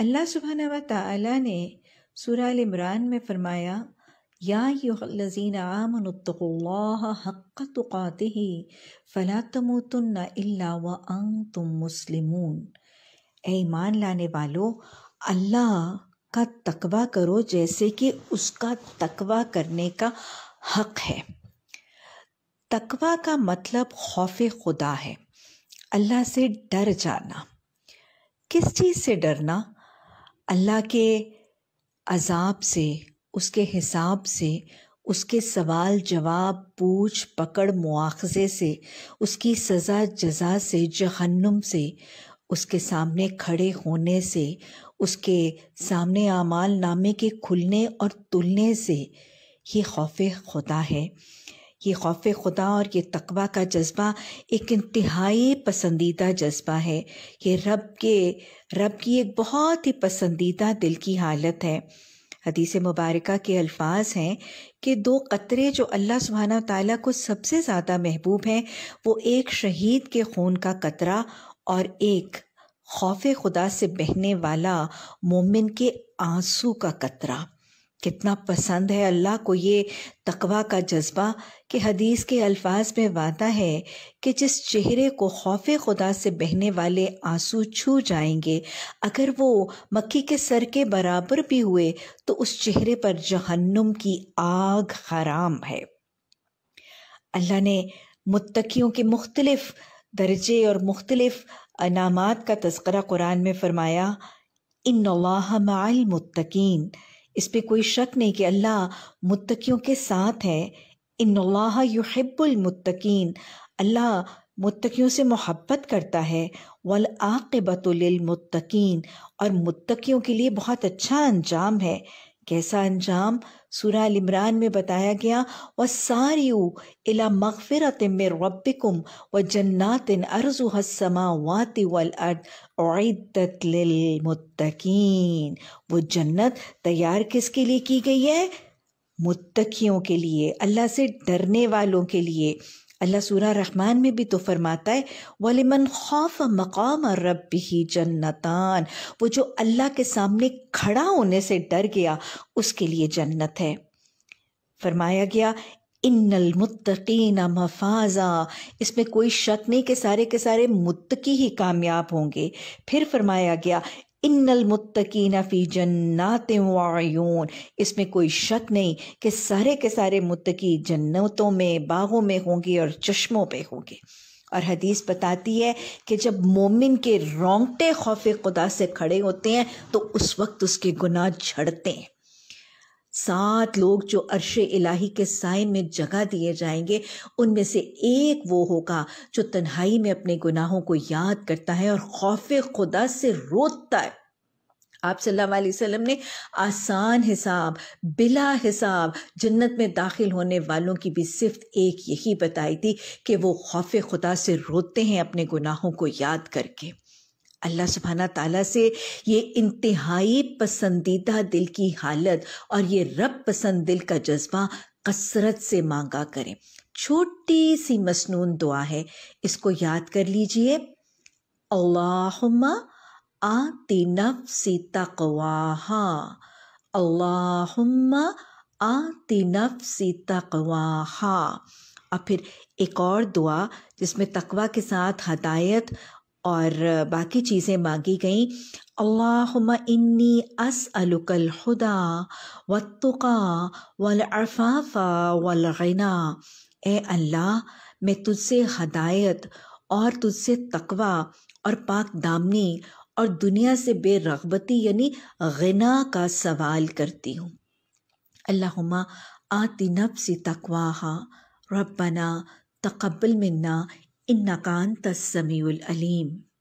अल्लाह सुबहाना व ताली ने सुराल इमरान में फ़रमाया या लजीन आमनतक़ ही फ़ला तमतन व अंग तुम मुस्लिम ईमान लाने वालों अल्लाह का तकवा करो जैसे कि उसका तकवा करने का हक है तकवा का मतलब खौफ खुदा है अल्लाह से डर जाना किस चीज़ से डरना अल्लाह के अजाब से उसके हिसाब से उसके सवाल जवाब पूछ पकड़ मुआखजे से उसकी सज़ा जजा से जहन्नुम से उसके सामने खड़े होने से उसके सामने आमाल नामे के खुलने और तुलने से ये खौफ खुदा है ये खौफ खुदा और ये तकवा का जज्बा एक इंतहाई पसंदीदा जज्बा है ये रब के रब की एक बहुत ही पसंदीदा दिल की हालत है हदीस मुबारक के अल्फाज हैं कि दो कतरे जो अल्लाह सुबहाना ताला को सबसे ज़्यादा महबूब हैं वो एक शहीद के खून का कतरा और एक खौफ खुदा से बहने वाला मोमिन के आंसू का कतरा कितना पसंद है अल्लाह को ये तकवा का जज्बा कि हदीस के अल्फाज में वादा है कि जिस चेहरे को खौफ खुदा से बहने वाले आंसू छू जाएंगे अगर वो मक्की के सर के बराबर भी हुए तो उस चेहरे पर जहन्नुम की आग हराम है अल्लाह ने मुत्तकियों के मुख्तलफ़ दर्जे और मुख्तलिफ़ अनामात का तस्करा कुरान में फ़रमाया इन मुत्तकीन इस पे कोई शक नहीं कि अल्लाह मुत्तकियों के साथ है इन युहिब्बुल मुत्तकीन अल्लाह मुत्तकियों से मोहब्बत करता है वल आकबतुलमतकीन और मुत्तकियों के लिए बहुत अच्छा अंजाम है कैसा अंजाम सूरह इमरान में बताया गया व सारियू इला मगफिरत में रब्बिकुम व जन्नात अर्जु हसमा वाति वल अर्द औदत मुतकीन वो जन्नत तैयार किसके लिए की गई है मुत्तकियों के लिए अल्लाह से डरने वालों के लिए अल्लाह सूरा रहमान में भी तो फरमाता है वलिमन खौफ मकाम रब ही जन्नतान वो जो अल्लाह के सामने खड़ा होने से डर गया उसके लिए जन्नत है फरमाया गया इन्नलमुत्तकीन मफाजा इसमें कोई शक नहीं के सारे के सारे मुत्तकी ही कामयाब होंगे फिर फरमाया गया इन्नल मुत्तकीन फ़ी जन्नात वायून इसमें कोई शक नहीं कि सारे के सारे मुत्तकी जन्नतों में बागों में होंगे और चश्मों पे होंगे और हदीस बताती है कि जब मोमिन के रोंगटे खौफ खुदा से खड़े होते हैं तो उस वक्त उसके गुनाह झड़ते हैं सात लोग जो अरश इलाही के साय में जगह दिए जाएंगे उनमें से एक वो होगा जो तन्हाई में अपने गुनाहों को याद करता है और खौफ खुदा से रोता है आप सल्लल्लाहु अलैहि वसल्लम ने आसान हिसाब बिला हिसाब जन्नत में दाखिल होने वालों की भी सिर्फ एक यही बताई थी कि वो खौफ खुदा से रोते हैं अपने गुनाहों को याद करके अल्लाह सुबहाना ताला से ये इंतहाई पसंदीदा दिल की हालत और ये रब पसंद दिल का जज्बा कसरत से मांगा करें छोटी सी मसनून दुआ है इसको याद कर लीजिए अल्लाहुम्मा आति नफ्सी तकवाहा अल्लाहुम्मा आती नफ्सी तकवाहा और फिर एक और दुआ जिसमें तकवा के साथ हदायत और बाकी चीज़ें मांगी गईं अल्लाहुम्मा इन्नी असअलुकल खुदा व तुका वल अरफाफा वल ए अल्लाह मैं तुझसे हदायत और तुझसे तकवा और पाक दामनी और दुनिया से बेरगबती यानी गना का सवाल करती हूँ अल्लाहुम्मा आति नफ्सी तकवाहा रब्बना तकबल मन्ना إنك أنت السميع الأليم